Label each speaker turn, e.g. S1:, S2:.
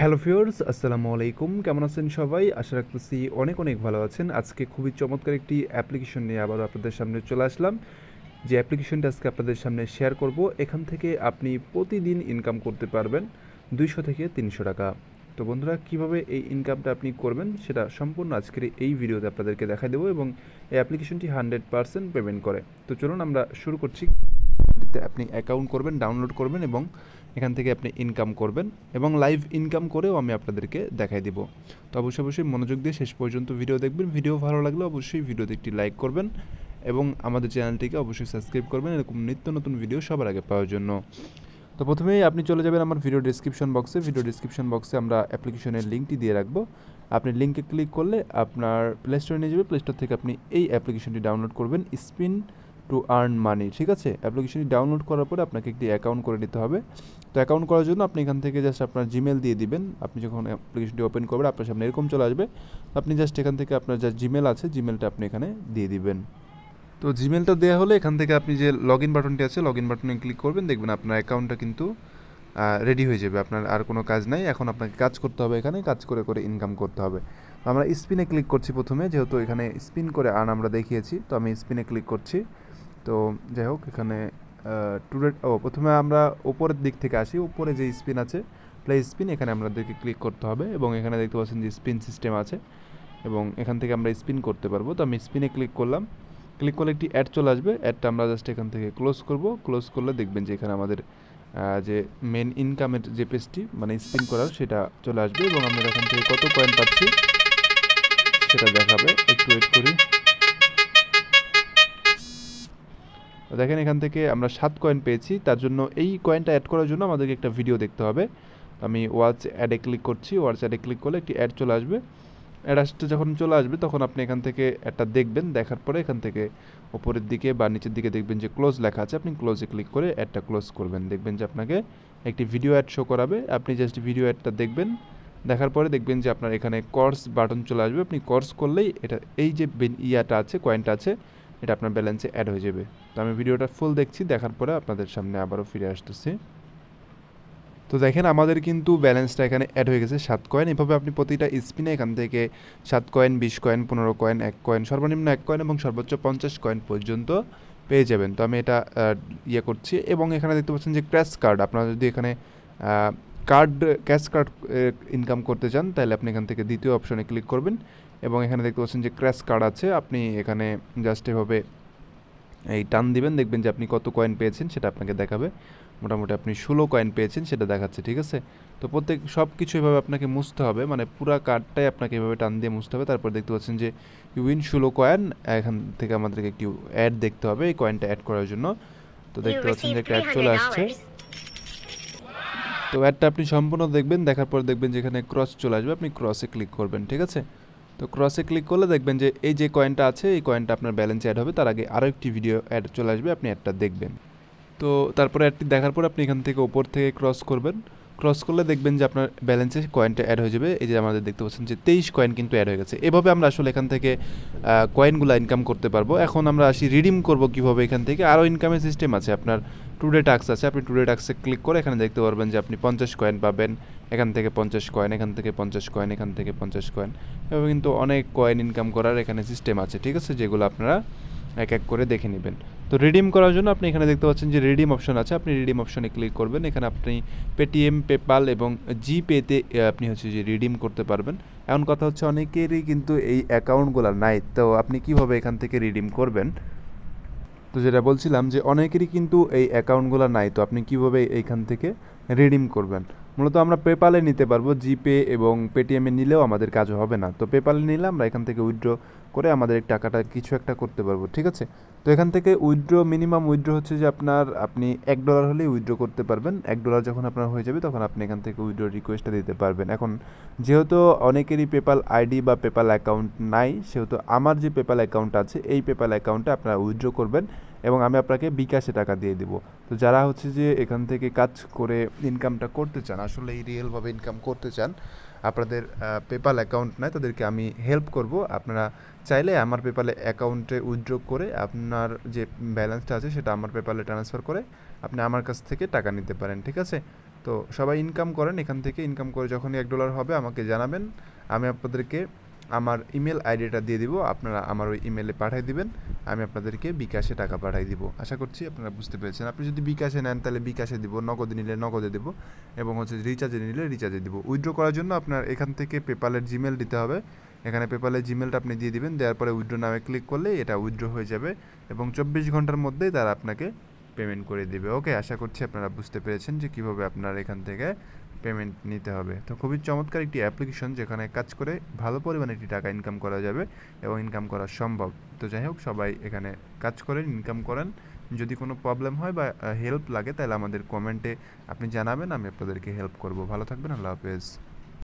S1: hello ফিওর্স আসসালামু আলাইকুম কেমন আছেন সবাই আশা রাখতেছি অনেক অনেক ভালো আছেন আজকে খুবই চমৎকার একটি অ্যাপ্লিকেশন নিয়ে আবার আপনাদের সামনে চলে আসলাম যে অ্যাপ্লিকেশনটা আজকে আপনাদের সামনে শেয়ার করব এখান থেকে আপনি প্রতিদিন ইনকাম করতে পারবেন দুইশো থেকে তিনশো টাকা তো বন্ধুরা কিভাবে এই ইনকামটা আপনি করবেন সেটা সম্পূর্ণ আজকের এই ভিডিওতে আপনাদেরকে দেখাই দেবো এবং এই অ্যাপ্লিকেশনটি হান্ড্রেড পারসেন্ট পেমেন্ট করে তো চলুন আমরা শুরু করছি আপনি অ্যাকাউন্ট করবেন ডাউনলোড করবেন এবং এখান থেকে আপনি ইনকাম করবেন এবং লাইভ ইনকাম করেও আমি আপনাদেরকে দেখাই দিব তো অবশ্যই অবশ্যই মনোযোগ দিয়ে শেষ পর্যন্ত ভিডিও দেখবেন ভিডিও ভালো লাগলে অবশ্যই ভিডিওতে একটি লাইক করবেন এবং আমাদের চ্যানেলটিকে অবশ্যই সাবস্ক্রাইব করবেন এরকম নিত্য নতুন ভিডিও সবার আগে পাওয়ার জন্য তো প্রথমেই আপনি চলে যাবেন আমার ভিডিও ডিসক্রিপশন বক্সে ভিডিও ডিসক্রিপশন বক্সে আমরা অ্যাপ্লিকেশনের লিঙ্কটি দিয়ে রাখবো আপনি লিঙ্কে ক্লিক করলে আপনার প্লে স্টোরে নিয়ে যাবে প্লে স্টোর থেকে আপনি এই অ্যাপ্লিকেশনটি ডাউনলোড করবেন স্পিন টু আর্ন মানি ঠিক আছে অ্যাপ্লিকেশনটি ডাউনলোড করার পরে আপনাকে একটি অ্যাকাউন্ট করে নিতে হবে তো অ্যাকাউন্ট করার জন্য আপনি এখান থেকে জাস্ট আপনার জিমেল দিয়ে দিবেন আপনি যখন অ্যাপ্লিকেশনটি ওপেন করবেন আপনার সামনে এরকম চলে আসবে আপনি জাস্ট এখান থেকে আপনার যা জিমেল আছে জিমেলটা আপনি এখানে দিয়ে দিবেন তো জিমেলটা দেওয়া হলে এখান থেকে আপনি যে লগ ইন বাটনটি আছে লগ ইন বাটনে ক্লিক করবেন দেখবেন আপনার অ্যাকাউন্টটা কিন্তু রেডি হয়ে যাবে আপনার আর কোনো কাজ নাই এখন আপনাকে কাজ করতে হবে এখানে কাজ করে করে ইনকাম করতে হবে আমরা স্পিনে ক্লিক করছি প্রথমে যেহেতু এখানে স্পিন করে আর্ন আমরা দেখিয়েছি তো আমি স্পিনে ক্লিক করছি তো যাই হোক এখানে টুডেট ও প্রথমে আমরা ওপরের দিক থেকে আসি উপরে যে স্পিন আছে প্লে স্পিন এখানে আমাদেরকে ক্লিক করতে হবে এবং এখানে দেখতে পাচ্ছেন যে স্পিন সিস্টেম আছে এবং এখান থেকে আমরা স্পিন করতে পারবো তো আমি স্পিনে ক্লিক করলাম ক্লিক করলে একটি অ্যাড চলে আসবে অ্যাডটা আমরা জাস্ট এখান থেকে ক্লোজ করব ক্লোজ করলে দেখবেন যে এখানে আমাদের যে মেন ইনকামের যে পেজটি মানে স্পিন করার সেটা চলে আসবে এবং আমরা এখান থেকে কত পয়েন্ট পাচ্ছি সেটা দেখাবে একটু ওয়েট করি তো দেখেন এখান থেকে আমরা সাত কয়েন পেয়েছি তার জন্য এই কয়েনটা অ্যাড করার জন্য আমাদেরকে একটা ভিডিও দেখতে হবে আমি ওয়াচ অ্যাডে ক্লিক করছি ওয়াচ অ্যাডে ক্লিক করলে একটি অ্যাড চলে আসবে অ্যাড আসতে যখন চলে আসবে তখন আপনি এখান থেকে একটা দেখবেন দেখার পরে এখান থেকে ওপরের দিকে বা নিচের দিকে দেখবেন যে ক্লোজ লেখা আছে আপনি ক্লোজে ক্লিক করে অ্যাডটা ক্লোজ করবেন দেখবেন যে আপনাকে একটি ভিডিও অ্যাড শো করাবে আপনি জাস্ট ভিডিও অ্যাডটা দেখবেন দেখার পরে দেখবেন যে আপনার এখানে কর্স বাটন চলে আসবে আপনি কর্স করলেই এটা এই যে ইয়াটা আছে কয়েনটা আছে এটা আপনার ব্যালেন্সে অ্যাড হয়ে যাবে তো আমি ভিডিওটা ফুল দেখছি দেখার পরে আপনাদের সামনে আবারও ফিরে আসতেছি তো দেখেন আমাদের কিন্তু ব্যালেন্সটা এখানে অ্যাড হয়ে গেছে সাত কয়েন এভাবে আপনি প্রতিটা স্পিনে এখান থেকে সাত কয়েন বিশ কয়েন পনেরো কয়েন এক কয়েন সর্বনিম্ন এক কয়েন এবং সর্বোচ্চ পঞ্চাশ কয়েন পর্যন্ত পেয়ে যাবেন তো আমি এটা ইয়ে করছি এবং এখানে দেখতে পাচ্ছেন যে ক্র্যাশ কার্ড আপনারা যদি এখানে কার্ড ক্যাশ কার্ড ইনকাম করতে চান তাহলে আপনি এখান থেকে দ্বিতীয় অপশনে ক্লিক করবেন এবং এখানে দেখতে পাচ্ছেন যে ক্র্যাশ কার্ড আছে আপনি এখানে জাস্ট এভাবে এই টান দিবেন দেখবেন যে আপনি কত কয়েন পেয়েছেন সেটা আপনাকে দেখাবে মোটামুটি আপনি ষোলো কয়েন পেয়েছেন সেটা দেখাচ্ছে ঠিক আছে তো প্রত্যেক সব কিছু এভাবে আপনাকে মুছতে হবে মানে পুরা কার্ডটাই আপনাকে এভাবে টান দিয়ে মুছতে হবে তারপর দেখতে পাচ্ছেন যে উইন ষোলো কয়েন এখান থেকে আমাদেরকে একটি অ্যাড দেখতে হবে এই কয়েনটা অ্যাড করার জন্য তো দেখতে পাচ্ছেন যে একটা অ্যাড চলে আসছে তো অ্যাডটা আপনি সম্পূর্ণ দেখবেন দেখার পর দেখবেন যেখানে ক্রস চলে আসবে আপনি ক্রসে ক্লিক করবেন ঠিক আছে তো ক্রসে ক্লিক করলে দেখবেন যে এই যে কয়েনটা আছে এই কয়েনটা আপনার ব্যালেন্স অ্যাড হবে তার আগে আরও একটি ভিডিও অ্যাড চলে আসবে আপনি অ্যাডটা দেখবেন তো তারপরে অ্যাডটি দেখার পর আপনি এখান থেকে ওপর থেকে ক্রস করবেন ক্রস করলে দেখবেন যে আপনার ব্যালেন্সে কয়েনটা অ্যাড হয়ে যাবে এই যে আমাদের দেখতে পাচ্ছেন যে তেইশ কয়েন কিন্তু অ্যাড হয়ে গেছে এভাবে আমরা আসলে এখান থেকে কয়েনগুলো ইনকাম করতে পারবো এখন আমরা আসি রিডিম করব কিভাবে এখান থেকে আরও ইনকামের সিস্টেম আছে আপনার টুডে টাক্স আছে আপনি টুডে টাক্সে ক্লিক করে এখানে দেখতে পারবেন যে আপনি পঞ্চাশ কয়েন পাবেন এখান থেকে পঞ্চাশ কয়েন এখান থেকে পঞ্চাশ কয়েন এখান থেকে পঞ্চাশ কয়েন এবং কিন্তু অনেক কয়েন ইনকাম করার এখানে সিস্টেম আছে ঠিক আছে যেগুলো আপনারা এক এক করে দেখে নেবেন তো রিডিম করার জন্য আপনি এখানে দেখতে পাচ্ছেন যে রিডিম অপশন আছে আপনি রিডিম অপশনে ক্লিক করবেন এখানে আপনি পেটিএম পেপাল এবং জিপেতে আপনি হচ্ছে যে রিডিম করতে পারবেন এমন কথা হচ্ছে অনেকেরই কিন্তু এই অ্যাকাউন্টগুলো নাই তো আপনি কিভাবে এখান থেকে রিডিম করবেন তো যেটা বলছিলাম যে অনেকেরই কিন্তু এই অ্যাকাউন্টগুলো নাই তো আপনি কিভাবে এইখান থেকে রিডিম করবেন মূলত আমরা পেপালে নিতে পারবো জিপে এবং পেটিএমে নিলেও আমাদের কাজ হবে না তো পেপালে নিলে আমরা এখান থেকে উইথড্র করে আমাদের টাকাটা কিছু একটা করতে পারবো ঠিক আছে তো এখান থেকে উইথড্র মিনিমাম উইথড্র হচ্ছে যে আপনার আপনি এক ডলার হলেই উইথড্র করতে পারবেন এক ডলার যখন আপনার হয়ে যাবে তখন আপনি এখান থেকে উইথড্র রিকোয়েস্টটা দিতে পারবেন এখন যেহেতু অনেকেরই পেপাল আইডি বা পেপাল অ্যাকাউন্ট নাই সেহেতু আমার যে পেপাল অ্যাকাউন্ট আছে এই পেপাল অ্যাকাউন্টে আপনারা উইথড্র করবেন এবং আমি আপনাকে বিকাশে টাকা দিয়ে দেবো তো যারা হচ্ছে যে এখান থেকে কাজ করে ইনকামটা করতে চান আসলে এই রিয়েলভাবে ইনকাম করতে চান আপনাদের পেপাল অ্যাকাউন্ট নয় তাদেরকে আমি হেল্প করব আপনারা চাইলে আমার পেপালে অ্যাকাউন্টে উইথড্র করে আপনার যে ব্যালেন্সটা আছে সেটা আমার পেপালে ট্রান্সফার করে আপনি আমার কাছ থেকে টাকা নিতে পারেন ঠিক আছে তো সবাই ইনকাম করেন এখান থেকে ইনকাম করে যখনই এক ডলার হবে আমাকে জানাবেন আমি আপনাদেরকে আমার ইমেল আইডিটা দিয়ে দিব আপনারা আমার ওই ইমেলে পাঠিয়ে দিবেন আমি আপনাদেরকে বিকাশে টাকা পাঠিয়ে দিব আশা করছি আপনারা বুঝতে পেরেছেন আপনি যদি বিকাশে নেন তাহলে বিকাশে দিব নগদে নিলে নগদে দেব এবং হচ্ছে রিচার্জে নিলে রিচার্জে দিব উইথড্র করার জন্য আপনার এখান থেকে পেপালের জিমেল দিতে হবে এখানে পেপালের জিমেলটা আপনি দিয়ে দিবেন দেওয়ার পরে উইড্রো নামে ক্লিক করলে এটা উইড্রো হয়ে যাবে এবং চব্বিশ ঘন্টার মধ্যেই তারা আপনাকে পেমেন্ট করে দেবে ওকে আশা করছি আপনারা বুঝতে পেরেছেন যে কিভাবে আপনার এখান থেকে পেমেন্ট নিতে হবে তো খুবই চমৎকার একটি অ্যাপ্লিকেশন যেখানে কাজ করে ভালো পরিমাণে একটি টাকা ইনকাম করা যাবে এবং ইনকাম করা সম্ভব তো যাই হোক সবাই এখানে কাজ করেন ইনকাম করেন যদি কোনো প্রবলেম হয় বা হেল্প লাগে তাহলে আমাদের কমেন্টে আপনি জানাবেন আমি আপনাদেরকে হেল্প করবো ভালো থাকবেন আল্লাহ হাফেজ